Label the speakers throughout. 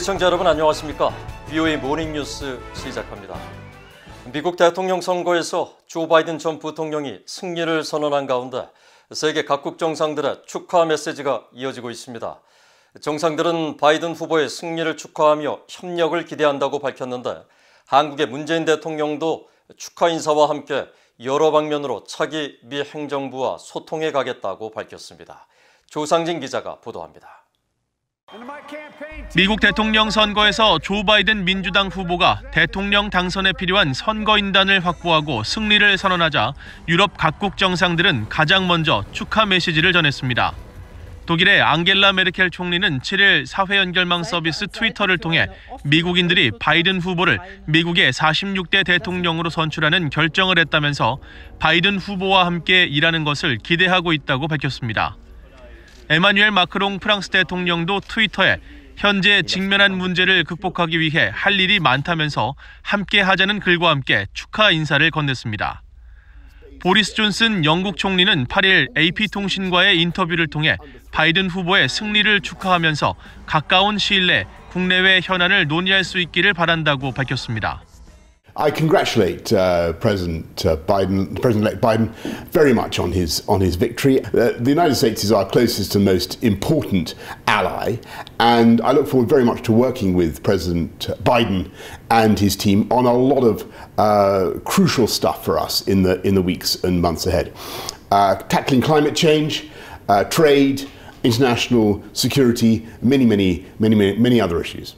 Speaker 1: 시청자 여러분 안녕하십니까? BOA 모닝뉴스 시작합니다. 미국 대통령 선거에서 조 바이든 전 부통령이 승리를 선언한 가운데 세계 각국 정상들의 축하 메시지가 이어지고 있습니다. 정상들은 바이든 후보의 승리를 축하하며 협력을 기대한다고 밝혔는데 한국의 문재인 대통령도 축하 인사와 함께 여러 방면으로 차기 미 행정부와 소통해 가겠다고 밝혔습니다. 조상진 기자가 보도합니다.
Speaker 2: 미국 대통령 선거에서 조 바이든 민주당 후보가 대통령 당선에 필요한 선거인단을 확보하고 승리를 선언하자 유럽 각국 정상들은 가장 먼저 축하 메시지를 전했습니다. 독일의 앙겔라 메르켈 총리는 7일 사회연결망 서비스 트위터를 통해 미국인들이 바이든 후보를 미국의 46대 대통령으로 선출하는 결정을 했다면서 바이든 후보와 함께 일하는 것을 기대하고 있다고 밝혔습니다. 에마뉴엘 마크롱 프랑스 대통령도 트위터에 현재 직면한 문제를 극복하기 위해 할 일이 많다면서 함께 하자는 글과 함께 축하 인사를 건넸습니다. 보리스 존슨 영국 총리는 8일 AP통신과의 인터뷰를 통해 바이든 후보의 승리를 축하하면서 가까운 시일 내 국내외 현안을 논의할 수 있기를 바란다고 밝혔습니다.
Speaker 3: I congratulate uh, President uh, Biden, President-elect Biden, very much on his on his victory. Uh, the United States is our closest and most important ally, and I look forward very much to working with President Biden and his team on a lot of uh, crucial stuff for us in the in the weeks and months ahead, uh, tackling climate change, uh, trade, international security, many many many many many other issues.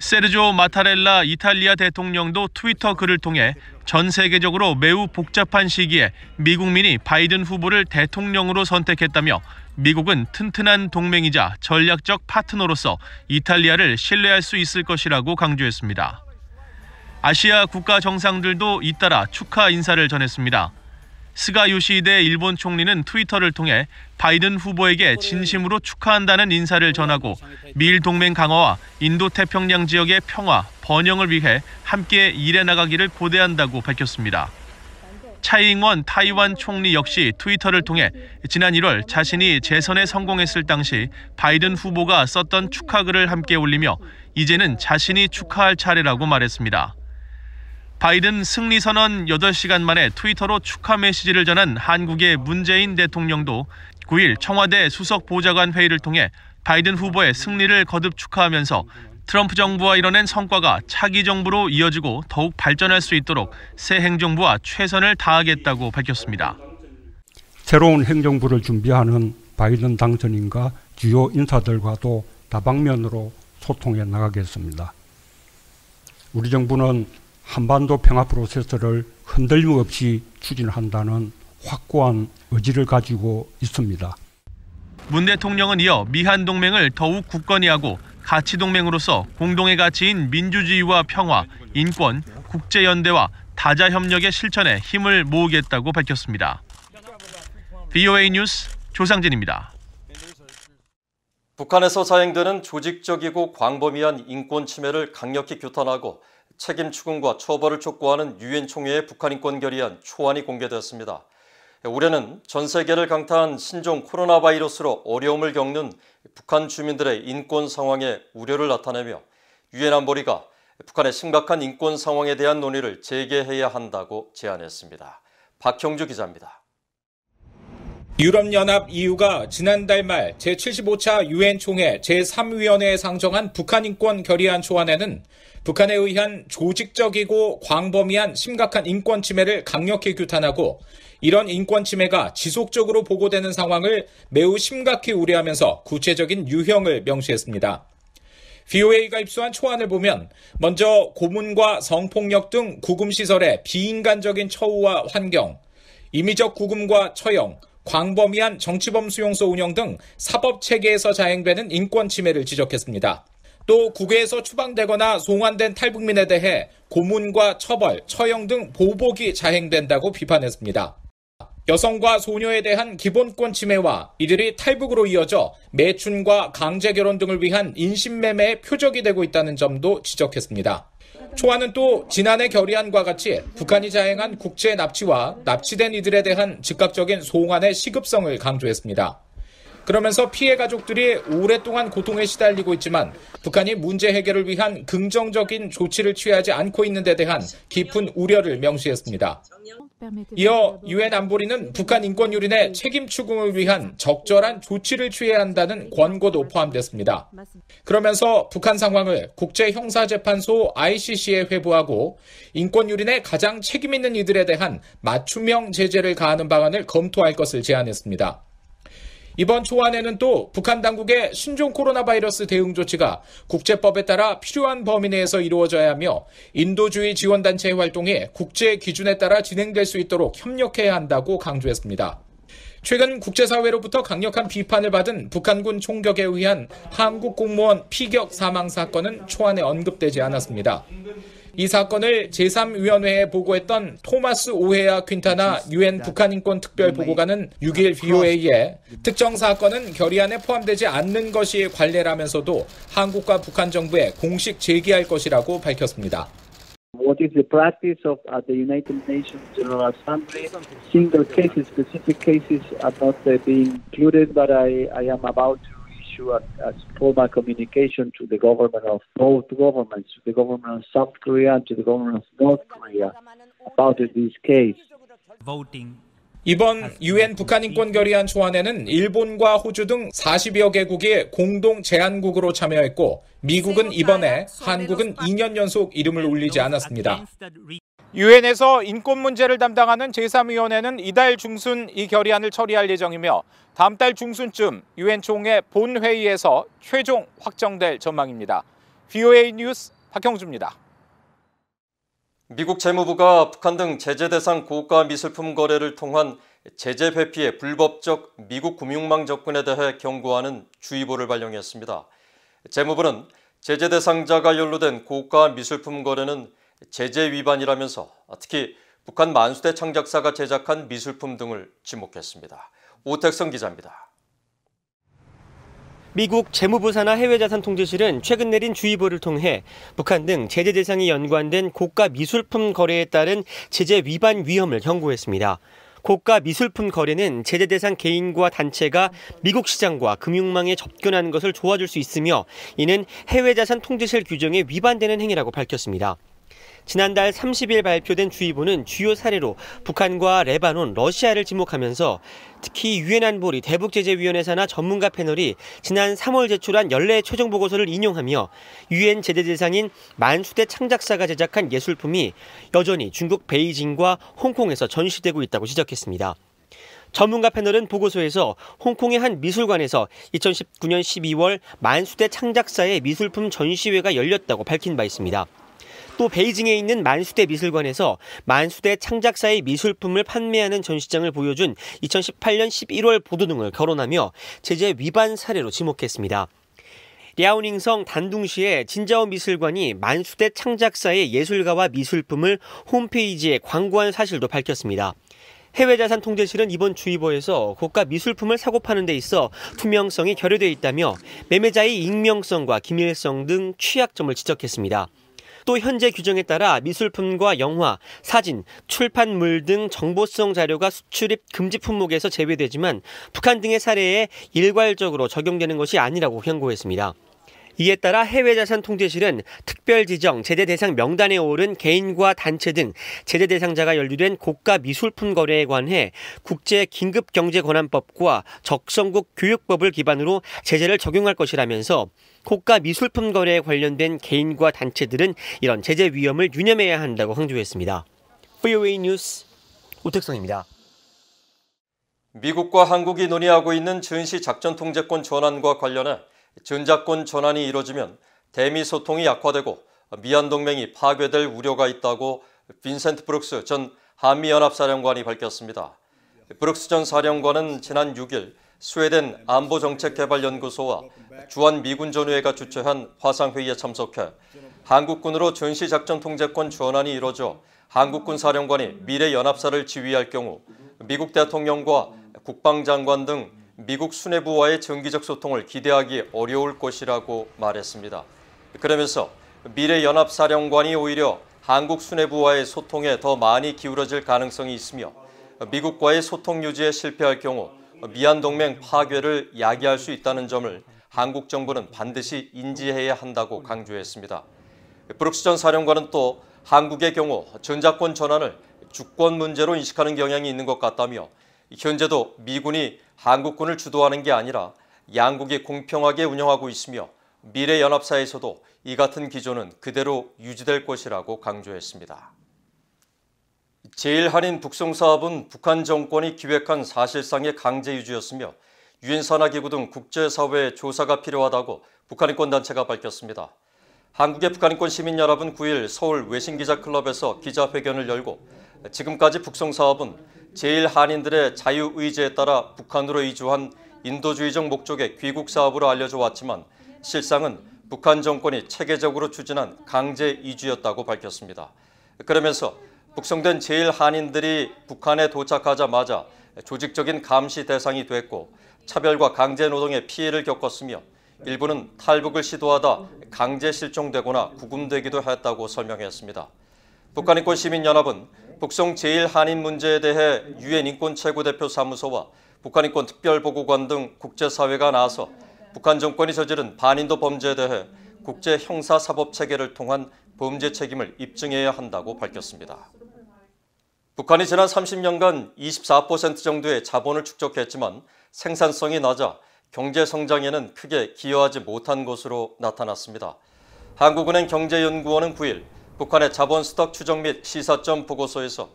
Speaker 2: 세르조 마타렐라 이탈리아 대통령도 트위터 글을 통해 전 세계적으로 매우 복잡한 시기에 미국민이 바이든 후보를 대통령으로 선택했다며 미국은 튼튼한 동맹이자 전략적 파트너로서 이탈리아를 신뢰할 수 있을 것이라고 강조했습니다. 아시아 국가 정상들도 잇따라 축하 인사를 전했습니다. 스가 요시히데 일본 총리는 트위터를 통해 바이든 후보에게 진심으로 축하한다는 인사를 전하고 미일 동맹 강화와 인도 태평양 지역의 평화, 번영을 위해 함께 일해 나가기를 고대한다고 밝혔습니다. 차이잉원 타이완 총리 역시 트위터를 통해 지난 1월 자신이 재선에 성공했을 당시 바이든 후보가 썼던 축하글을 함께 올리며 이제는 자신이 축하할 차례라고 말했습니다. 바이든 승리 선언 8시간 만에 트위터로 축하 메시지를 전한 한국의 문재인 대통령도 9일 청와대 수석 보좌관 회의를 통해 바이든 후보의 승리를 거듭 축하하면서 트럼프 정부와 이뤄낸 성과가 차기 정부로 이어지고 더욱 발전할 수 있도록 새 행정부와 최선을 다하겠다고 밝혔습니다.
Speaker 1: 새로운 행정부를 준비하는 바이든 당선인과 주요 인사들과도 다방면으로 소통해 나가겠습니다. 우리 정부는 한반도 평화 프로세스를 흔들림 없이 추진한다는 확고한 의지를 가지고 있습니다.
Speaker 2: 문 대통령은 이어 미한 동맹을 더욱 굳건히 하고 가치 동맹으로서 공동의 가치인 민주주의와 평화, 인권, 국제 연대와 다자 협력의 실천에 힘을 모으겠다고 밝혔습니다. VOA 뉴스 조상진입니다.
Speaker 1: 북한에서 자행되는 조직적이고 광범위한 인권 침해를 강력히 규탄하고 책임 추궁과 처벌을 촉구하는 유엔 총회의 북한 인권 결의안 초안이 공개되었습니다. 올해는 전 세계를 강타한 신종 코로나 바이러스로 어려움을 겪는 북한 주민들의 인권 상황에 우려를 나타내며 유엔 안보리가 북한의 심각한 인권 상황에 대한 논의를 재개해야 한다고
Speaker 4: 제안했습니다. 박형주 기자입니다. 유럽연합 EU가 지난달 말 제75차 유엔 총회 제3위원회에 상정한 북한 인권 결의안 초안에는 북한에 의한 조직적이고 광범위한 심각한 인권 침해를 강력히 규탄하고 이런 인권 침해가 지속적으로 보고되는 상황을 매우 심각히 우려하면서 구체적인 유형을 명시했습니다. VOA가 입수한 초안을 보면 먼저 고문과 성폭력 등 구금시설의 비인간적인 처우와 환경, 임의적 구금과 처형, 광범위한 정치범 수용소 운영 등 사법 체계에서 자행되는 인권 침해를 지적했습니다. 또 국외에서 추방되거나 송환된 탈북민에 대해 고문과 처벌, 처형 등 보복이 자행된다고 비판했습니다. 여성과 소녀에 대한 기본권 침해와 이들이 탈북으로 이어져 매춘과 강제 결혼 등을 위한 인신매매의 표적이 되고 있다는 점도 지적했습니다. 초안은 또 지난해 결의안과 같이 북한이 자행한 국제 납치와 납치된 이들에 대한 즉각적인 송환의 시급성을 강조했습니다. 그러면서 피해 가족들이 오랫동안 고통에 시달리고 있지만 북한이 문제 해결을 위한 긍정적인 조치를 취하지 않고 있는 데 대한 깊은 우려를 명시했습니다. 이어 유엔 안보리는 북한 인권 유린의 책임 추궁을 위한 적절한 조치를 취해야 한다는 권고도 포함됐습니다. 그러면서 북한 상황을 국제 형사 재판소 ICC에 회부하고 인권 유린에 가장 책임 있는 이들에 대한 맞춤형 제재를 가하는 방안을 검토할 것을 제안했습니다. 이번 초안에는 또 북한 당국의 신종 코로나 바이러스 대응 조치가 국제법에 따라 필요한 범위 내에서 이루어져야 하며 인도주의 지원단체의 활동이 국제 기준에 따라 진행될 수 있도록 협력해야 한다고 강조했습니다. 최근 국제사회로부터 강력한 비판을 받은 북한군 총격에 의한 한국 공무원 피격 사망 사건은 초안에 언급되지 않았습니다. 이 사건을 제3위원회에 보고했던 토마스 오헤아 퀸타나 유엔 북한인권 특별 보고관은 6일 BOA에 특정 사건은 결의안에 포함되지 않는 것이 관례라면서도 한국과 북한 정부에 공식 제기할 것이라고 밝혔습니다.
Speaker 3: What is the practice of at the United Nations
Speaker 2: General Assembly?
Speaker 3: Single cases, specific cases are not being included, but I, I am about to issue as, as formal communication to the government of both governments, to the government of South Korea and to the government of North Korea about this
Speaker 4: case. Voting. 이번 유엔 북한인권 결의안 초안에는 일본과 호주 등 40여 개국이 공동 제안국으로 참여했고 미국은 이번에 한국은 2년 연속 이름을 올리지 않았습니다. 유엔에서 인권 문제를 담당하는 제3위원회는 이달 중순 이 결의안을 처리할 예정이며 다음 달 중순쯤 유엔 총회 본회의에서 최종 확정될 전망입니다. VOA 뉴스 박형주입니다. 미국 재무부가 북한 등 제재
Speaker 1: 대상 고가 미술품 거래를 통한 제재 회피의 불법적 미국 금융망 접근에 대해 경고하는 주의보를 발령했습니다. 재무부는 제재 대상자가 연루된 고가 미술품 거래는 제재 위반이라면서 특히 북한 만수대 창작사가 제작한 미술품 등을 지목했습니다. 오택성 기자입니다.
Speaker 3: 미국 재무부 사나 해외자산통제실은 최근 내린 주의보를 통해 북한 등 제재 대상이 연관된 고가 미술품 거래에 따른 제재 위반 위험을 경고했습니다. 고가 미술품 거래는 제재 대상 개인과 단체가 미국 시장과 금융망에 접근하는 것을 도와줄 수 있으며 이는 해외자산통제실 규정에 위반되는 행위라고 밝혔습니다. 지난달 30일 발표된 주의보는 주요 사례로 북한과 레바논, 러시아를 지목하면서 특히 유엔 안보리 대북제재위원회 산나 전문가 패널이 지난 3월 제출한 연례 최종 보고서를 인용하며 유엔 제재 대상인 만수대 창작사가 제작한 예술품이 여전히 중국 베이징과 홍콩에서 전시되고 있다고 지적했습니다. 전문가 패널은 보고서에서 홍콩의 한 미술관에서 2019년 12월 만수대 창작사의 미술품 전시회가 열렸다고 밝힌 바 있습니다. 또 베이징에 있는 만수대 미술관에서 만수대 창작사의 미술품을 판매하는 전시장을 보여준 2018년 11월 보도 등을 결혼하며 제재 위반 사례로 지목했습니다. 랴오닝성 단둥시의 진자오 미술관이 만수대 창작사의 예술가와 미술품을 홈페이지에 광고한 사실도 밝혔습니다. 해외자산통제실은 이번 주의보에서 고가 미술품을 사고 파는 데 있어 투명성이 결여돼 있다며 매매자의 익명성과 기밀성 등 취약점을 지적했습니다. 또 현재 규정에 따라 미술품과 영화, 사진, 출판물 등 정보성 자료가 수출입 금지 품목에서 제외되지만 북한 등의 사례에 일괄적으로 적용되는 것이 아니라고 경고했습니다. 이에 따라 해외자산통제실은 특별지정 제재 대상 명단에 오른 개인과 단체 등 제재 대상자가 연루된 고가 미술품 거래에 관해 국제 긴급경제권한법과 적성국 교육법을 기반으로 제재를 적용할 것이라면서 고가 미술품 거래에 관련된 개인과 단체들은 이런 제재 위험을 유념해야 한다고 강조했습니다. VOA 뉴스 오택성입니다. 미국과 한국이 논의하고 있는 준시
Speaker 1: 작전 통제권 전환과 관련해 전작권 전환이 이뤄지면 대미 소통이 약화되고 미한 동맹이 파괴될 우려가 있다고 빈센트 브룩스 전 한미연합사령관이 밝혔습니다. 브룩스 전 사령관은 지난 6일 스웨덴 안보정책개발연구소와 주한미군전우회가 주최한 화상회의에 참석해 한국군으로 전시작전 통제권 전환이 이뤄져 한국군 사령관이 미래연합사를 지휘할 경우 미국 대통령과 국방장관 등 미국 수뇌부와의 정기적 소통을 기대하기 어려울 것이라고 말했습니다. 그러면서 미래연합사령관이 오히려 한국 수뇌부와의 소통에 더 많이 기울어질 가능성이 있으며 미국과의 소통 유지에 실패할 경우 미얀동맹 파괴를 야기할 수 있다는 점을 한국 정부는 반드시 인지해야 한다고 강조했습니다. 브룩스 전 사령관은 또 한국의 경우 전자권 전환을 주권 문제로 인식하는 경향이 있는 것 같다며 현재도 미군이 한국군을 주도하는 게 아니라 양국이 공평하게 운영하고 있으며 미래연합사에서도 이 같은 기조는 그대로 유지될 것이라고 강조했습니다. 제일 할인 북송 사업은 북한 정권이 기획한 사실상의 강제 유지였으며 유엔 산하기구 등 국제사회의 조사가 필요하다고 북한 인권단체가 밝혔습니다. 한국의 북한 인권 시민 연합은 9일 서울 외신기자클럽에서 기자회견을 열고 지금까지 북송 사업은 제일 한인들의 자유 의지에 따라 북한으로 이주한 인도주의적 목적의 귀국 사업으로 알려져 왔지만 실상은 북한 정권이 체계적으로 추진한 강제 이주였다고 밝혔습니다. 그러면서 북송된제일한인들이 북한에 도착하자마자 조직적인 감시 대상이 됐고 차별과 강제 노동의 피해를 겪었으며 일부는 탈북을 시도하다 강제 실종되거나 구금되기도 했다고 설명했습니다. 북한인권 시민연합은 북송 제일한인 문제에 대해 유엔 인권 최고대표 사무소와 북한인권 특별보고관 등 국제사회가 나서 북한 정권이 저지른 반인도 범죄에 대해 국제 형사 사법 체계를 통한 범죄 책임을 입증해야 한다고 밝혔습니다. 북한이 지난 30년간 24% 정도의 자본을 축적했지만 생산성이 낮아 경제 성장에는 크게 기여하지 못한 것으로 나타났습니다. 한국은행 경제연구원은 9일 북한의 자본 수탁 추정 및 시사점 보고서에서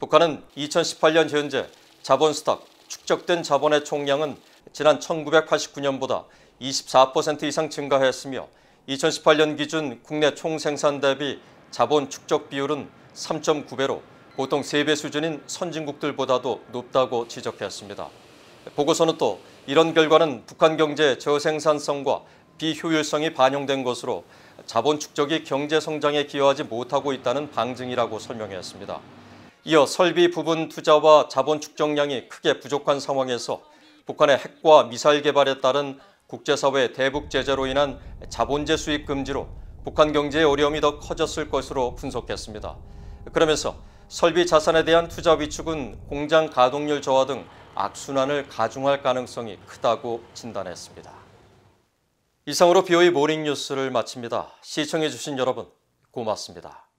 Speaker 1: 북한은 2018년 현재 자본 수탁, 축적된 자본의 총량은 지난 1989년보다 24% 이상 증가하였으며 2018년 기준 국내 총생산 대비 자본 축적 비율은 3.9배로 보통 3배 수준인 선진국들보다도 높다고 지적했습니다 보고서는 또 이런 결과는 북한 경제 저생산성과 비효율성이 반영된 것으로 자본 축적이 경제 성장에 기여하지 못하고 있다는 방증이라고 설명했습니다. 이어 설비 부분 투자와 자본 축적량이 크게 부족한 상황에서 북한의 핵과 미사일 개발에 따른 국제사회 대북 제재로 인한 자본재 수입 금지로 북한 경제의 어려움이 더 커졌을 것으로 분석했습니다. 그러면서 설비 자산에 대한 투자 위축은 공장 가동률 저하 등 악순환을 가중할 가능성이 크다고 진단했습니다. 이상으로 BOE 모닝뉴스를 마칩니다. 시청해주신 여러분 고맙습니다.